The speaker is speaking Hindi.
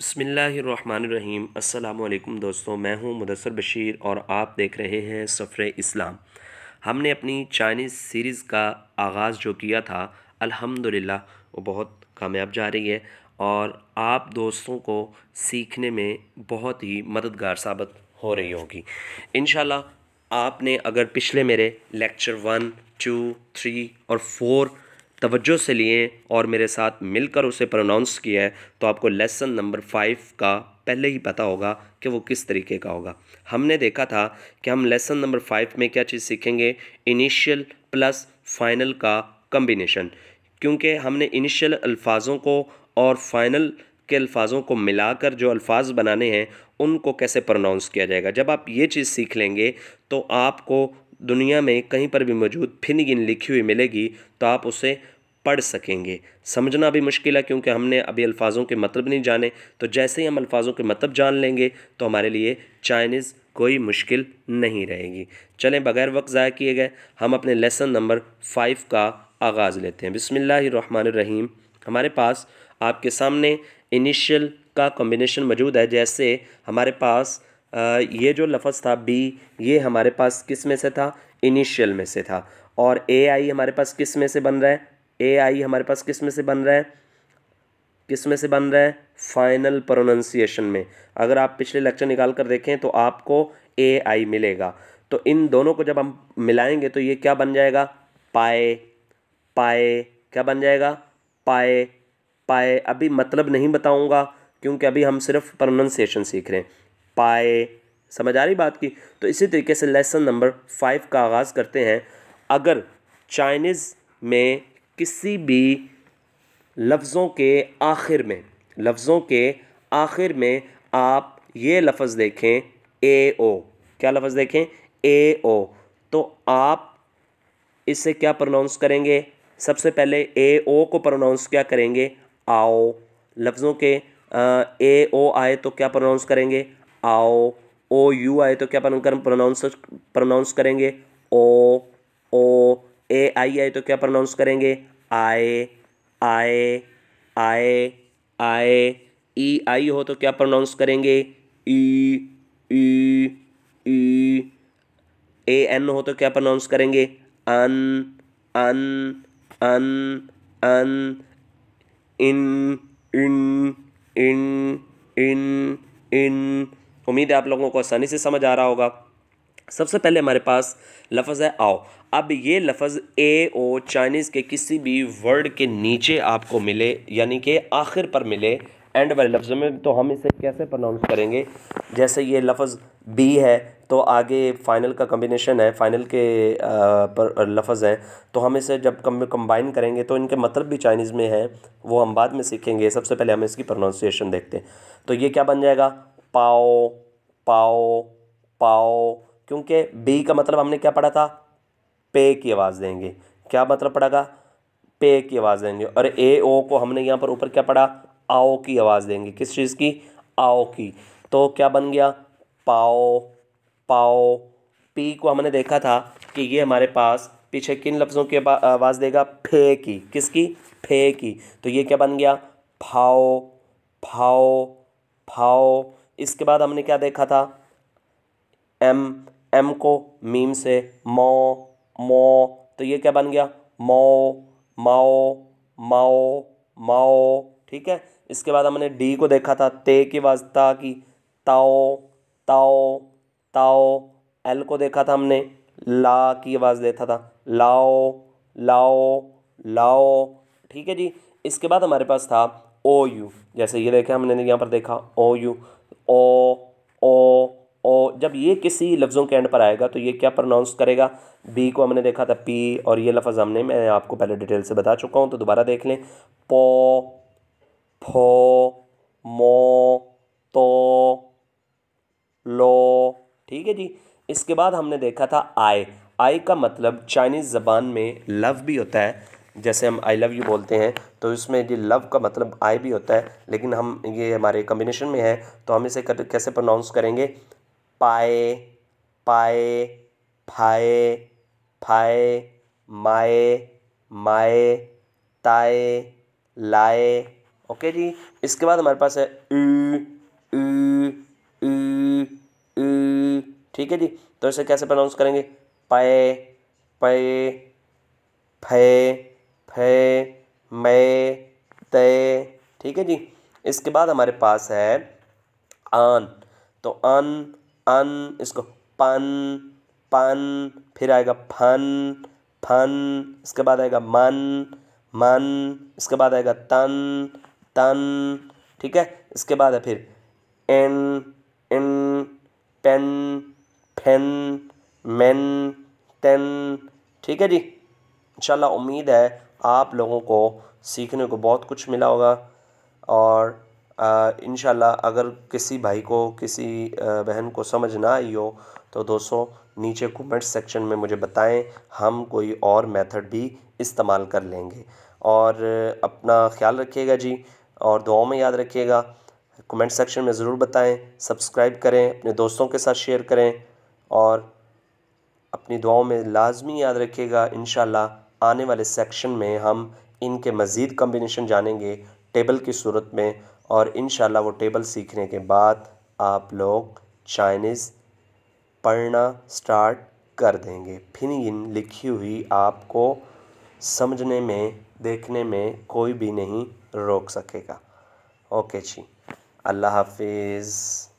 बसमिलीम अल्लाम दोस्तों मैं हूं मुदसर बशीर और आप देख रहे हैं सफ़र इस्लाम हमने अपनी चाइनीज़ सीरीज़ का आगाज़ जो किया था अल्हम्दुलिल्लाह वो बहुत कामयाब जा रही है और आप दोस्तों को सीखने में बहुत ही मददगार साबित हो रही होगी इन आपने अगर पिछले मेरे लेक्चर वन टू थ्री और फ़ोर तवज्जो से लिए और मेरे साथ मिलकर उसे प्रोनाउंस किया है तो आपको लेसन नंबर फाइव का पहले ही पता होगा कि वो किस तरीके का होगा हमने देखा था कि हम लेसन नंबर फाइव में क्या चीज़ सीखेंगे इनिशियल प्लस फाइनल का कम्बिनेशन क्योंकि हमने इनिशियल अल्फाजों को और फाइनल के अल्फाजों को मिलाकर जो अल्फाज बनाने हैं उनको कैसे प्रोनाउंस किया जाएगा जब आप ये चीज़ सीख लेंगे तो आपको दुनिया में कहीं पर भी मौजूद फिन गिन लिखी हुई मिलेगी तो आप उसे पढ़ सकेंगे समझना भी मुश्किल है क्योंकि हमने अभी अल्फाजों के मतलब नहीं जाने तो जैसे ही हम अल्फाजों के मतलब जान लेंगे तो हमारे लिए चाइनीज़ कोई मुश्किल नहीं रहेगी चलें बगैर वक्त ज़ाया किए गए हम अपने लेसन नंबर फाइव का आगाज़ लेते हैं बिसमीम हमारे पास आपके सामने इनिशियल का कॉम्बिनेशन मौजूद है जैसे हमारे पास ये जो लफ्ज़ था बी ये हमारे पास किस में से था इनिशियल में से था और ए आई हमारे पास किस में से बन रहा है ए आई हमारे पास किस में से बन रहा है किस में से बन रहा है फाइनल प्रोनाउंसिएशन में अगर आप पिछले लेक्चर निकाल कर देखें तो आपको ए आई मिलेगा तो इन दोनों को जब हम मिलाएंगे तो ये क्या बन जाएगा पाए पाए क्या बन जाएगा पाए पाए अभी मतलब नहीं बताऊंगा क्योंकि अभी हम सिर्फ प्रोनाउंसिएशन सीख रहे हैं पाए समझ आ रही बात की तो इसी तरीके से लेसन नंबर फाइव का आगाज़ करते हैं अगर चाइनीज़ में किसी भी लफ्ज़ों के आखिर में लफ्ज़ों के आखिर में आप ये लफ्ज़ देखें ए ओ क्या लफ्ज़ देखें ए ओ तो आप इसे क्या प्रोनाउंस करेंगे सबसे पहले ए ओ को प्रोनाउंस क्या करेंगे आओ लफ्ज़ों के ए ओ आए तो क्या प्रोनाउंस करेंगे आओ ओ यू आए तो क्या प्रोनाउंस प्रोनाउंस करेंगे ओ ओ ए आई आए तो क्या प्रोनाउंस करेंगे आए आए आए आए ई आई हो तो क्या प्रोनाउंस करेंगे ई ई ई ए एन हो तो क्या प्रोनाउंस करेंगे अन अन अन अन इन इन इन इन इन उम्मीद है आप लोगों को आसानी से समझ आ रहा होगा सबसे पहले हमारे पास लफज है आओ अब ये लफज ए ओ चाइनीज़ के किसी भी वर्ड के नीचे आपको मिले यानी कि आखिर पर मिले एंड वाले लफ्जों में तो हम इसे कैसे प्रोनाउंस करेंगे जैसे ये लफज बी है तो आगे फ़ाइनल का कम्बिनेशन है फ़ाइनल के पर लफज हैं तो हम इसे जब कम कंबाइन करेंगे तो इनके मतलब भी चाइनीज़ में है वो हम बाद में सीखेंगे सबसे पहले हम इसकी प्रोनाउंसिएशन देखते हैं तो ये क्या बन जाएगा पाओ पाओ पाओ क्योंकि बी का मतलब हमने क्या पढ़ा था पे की आवाज़ देंगे क्या मतलब पड़ेगा पे की आवाज़ देंगे और ए ओ को हमने यहाँ पर ऊपर क्या पढ़ा आओ की आवाज़ देंगे किस चीज़ की आओ की तो क्या बन गया पाओ पाओ पी को हमने देखा था कि ये हमारे पास पीछे किन लफ्ज़ों की आवाज़ देगा फे की किसकी फे की तो ये क्या बन गया फाओ फाओ फाओ इसके बाद हमने क्या देखा था एम एम को मीम से मो मो तो ये क्या बन गया मो माओ माओ माओ ठीक है इसके बाद हमने डी को देखा था ते की वास्ता की ताओ ताओ ताओ एल को देखा था हमने ला की आवाज़ देखा था लाओ लाओ लाओ ठीक है जी इसके बाद हमारे पास था ओ यू जैसे ये देखा हमने यहाँ पर देखा ओ यू ओ ओ जब ये किसी लफ्ज़ों के एंड पर आएगा तो ये क्या प्रोनाउंस करेगा बी को हमने देखा था पी और ये लफ्ज़ हमने मैं आपको पहले डिटेल से बता चुका हूँ तो दोबारा देख लें पो फो मो तो लो ठीक है जी इसके बाद हमने देखा था आय आई का मतलब चाइनीज़ ज़बान में लव भी होता है जैसे हम आई लव यू बोलते हैं तो इसमें जी लव का मतलब आई भी होता है लेकिन हम ये हमारे कम्बिनेशन में है तो हम इसे कर, कैसे प्रोनाउंस करेंगे पाए पाए फाए फाए माए माए ताए लाए ओके जी इसके बाद हमारे पास है ऊ ठीक है जी तो इसे कैसे प्रोनाउंस करेंगे पाए पाए फे फे मै तय ठीक है जी इसके बाद हमारे पास है आन तो अन अन इसको पन पन फिर आएगा फन फन इसके बाद आएगा मन मन इसके बाद आएगा तन तन ठीक है इसके बाद है फिर एन इन पेन फेन मेन टेन ठीक है जी इंशाल्लाह उम्मीद है आप लोगों को सीखने को बहुत कुछ मिला होगा और इन अगर किसी भाई को किसी बहन को समझ ना आई हो तो दोस्तों नीचे कमेंट सेक्शन में मुझे बताएं हम कोई और मेथड भी इस्तेमाल कर लेंगे और अपना ख्याल रखिएगा जी और दुआओं में याद रखिएगा कमेंट सेक्शन में ज़रूर बताएं सब्सक्राइब करें अपने दोस्तों के साथ शेयर करें और अपनी दुआओं में लाजमी याद रखिएगा इन आने वाले सेक्शन में हम इनके मज़ीद कम्बिनेशन जानेंगे टेबल की सूरत में और इन वो टेबल सीखने के बाद आप लोग चाइनीज़ पढ़ना स्टार्ट कर देंगे फिर इन लिखी हुई आपको समझने में देखने में कोई भी नहीं रोक सकेगा ओके जी अल्लाह हाफिज़